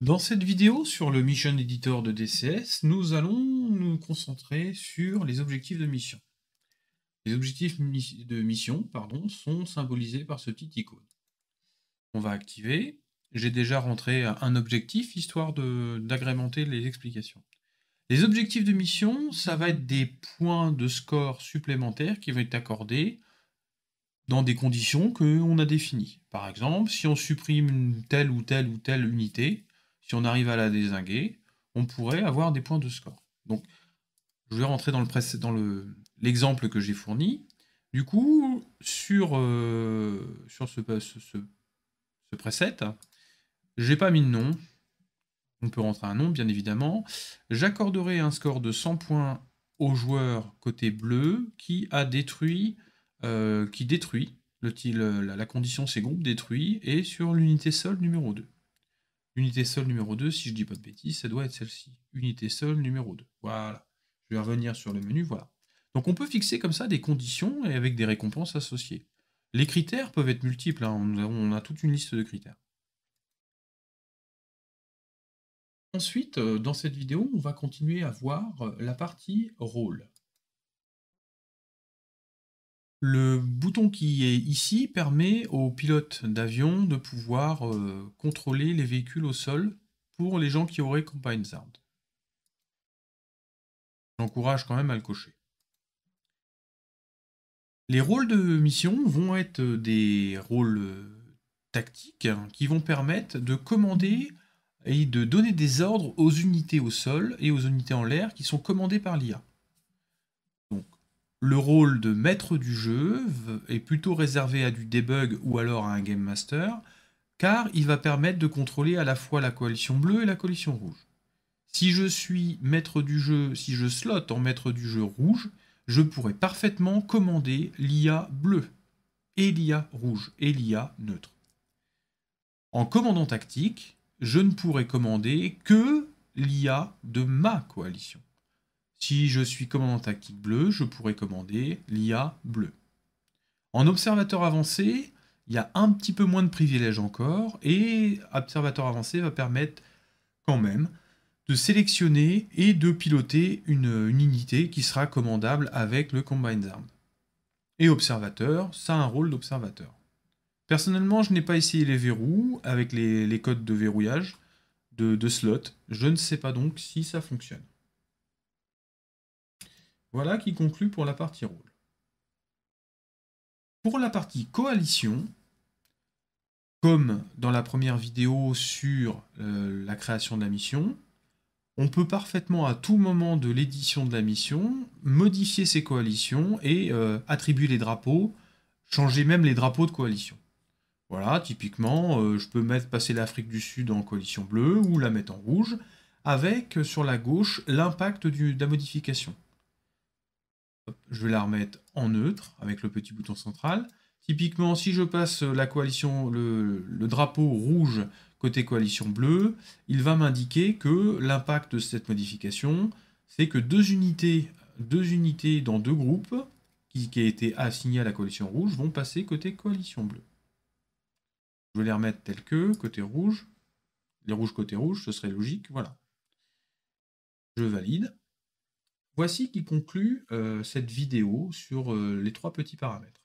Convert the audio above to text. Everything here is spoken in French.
Dans cette vidéo sur le Mission Editor de DCS, nous allons nous concentrer sur les objectifs de mission. Les objectifs de mission pardon, sont symbolisés par ce petit icône. On va activer. J'ai déjà rentré un objectif, histoire d'agrémenter les explications. Les objectifs de mission, ça va être des points de score supplémentaires qui vont être accordés dans des conditions que a définies. Par exemple, si on supprime telle ou telle ou telle unité, si on arrive à la désinguer, on pourrait avoir des points de score. Donc, je vais rentrer dans l'exemple le dans le, que j'ai fourni. Du coup, sur, euh, sur ce, ce, ce, preset, j'ai pas mis de nom. On peut rentrer un nom, bien évidemment. J'accorderai un score de 100 points au joueur côté bleu qui a détruit, euh, qui détruit le, la, la condition c'est groupes détruit, et sur l'unité sol numéro 2. Unité seule numéro 2, si je dis pas de bêtises, ça doit être celle-ci. Unité seule numéro 2. Voilà. Je vais revenir sur le menu, voilà. Donc on peut fixer comme ça des conditions et avec des récompenses associées. Les critères peuvent être multiples, hein. on a toute une liste de critères. Ensuite, euh, dans cette vidéo, on va continuer à voir euh, la partie rôle. Le bouton qui est ici permet aux pilotes d'avion de pouvoir euh, contrôler les véhicules au sol pour les gens qui auraient Combined Sound. J'encourage quand même à le cocher. Les rôles de mission vont être des rôles euh, tactiques hein, qui vont permettre de commander et de donner des ordres aux unités au sol et aux unités en l'air qui sont commandées par l'IA. Le rôle de maître du jeu est plutôt réservé à du debug ou alors à un game master, car il va permettre de contrôler à la fois la coalition bleue et la coalition rouge. Si je suis maître du jeu, si je slot en maître du jeu rouge, je pourrais parfaitement commander l'IA bleue, et l'IA rouge, et l'IA neutre. En commandant tactique, je ne pourrais commander que l'IA de ma coalition. Si je suis commandant tactique bleu, je pourrais commander l'IA bleu. En observateur avancé, il y a un petit peu moins de privilèges encore, et observateur avancé va permettre quand même de sélectionner et de piloter une, unité qui sera commandable avec le Combined Arm. Et observateur, ça a un rôle d'observateur. Personnellement, je n'ai pas essayé les verrous avec les, codes de verrouillage de, de slot. Je ne sais pas donc si ça fonctionne. Voilà qui conclut pour la partie rôle. Pour la partie coalition, comme dans la première vidéo sur euh, la création de la mission, on peut parfaitement à tout moment de l'édition de la mission modifier ses coalitions et euh, attribuer les drapeaux, changer même les drapeaux de coalition. Voilà, typiquement, euh, je peux mettre passer l'Afrique du Sud en coalition bleue ou la mettre en rouge, avec sur la gauche l'impact de la modification je vais la remettre en neutre avec le petit bouton central. Typiquement, si je passe la coalition, le, drapeau rouge côté coalition bleue, il va m'indiquer que l'impact de cette modification, c'est que deux unités, deux unités dans deux groupes qui, qui été assignées à la coalition rouge vont passer côté coalition bleue. Je vais les remettre tels que, côté rouge, les rouges côté rouge, ce serait logique, voilà. Je valide. Voici qui conclut euh, cette vidéo sur euh, les trois petits paramètres.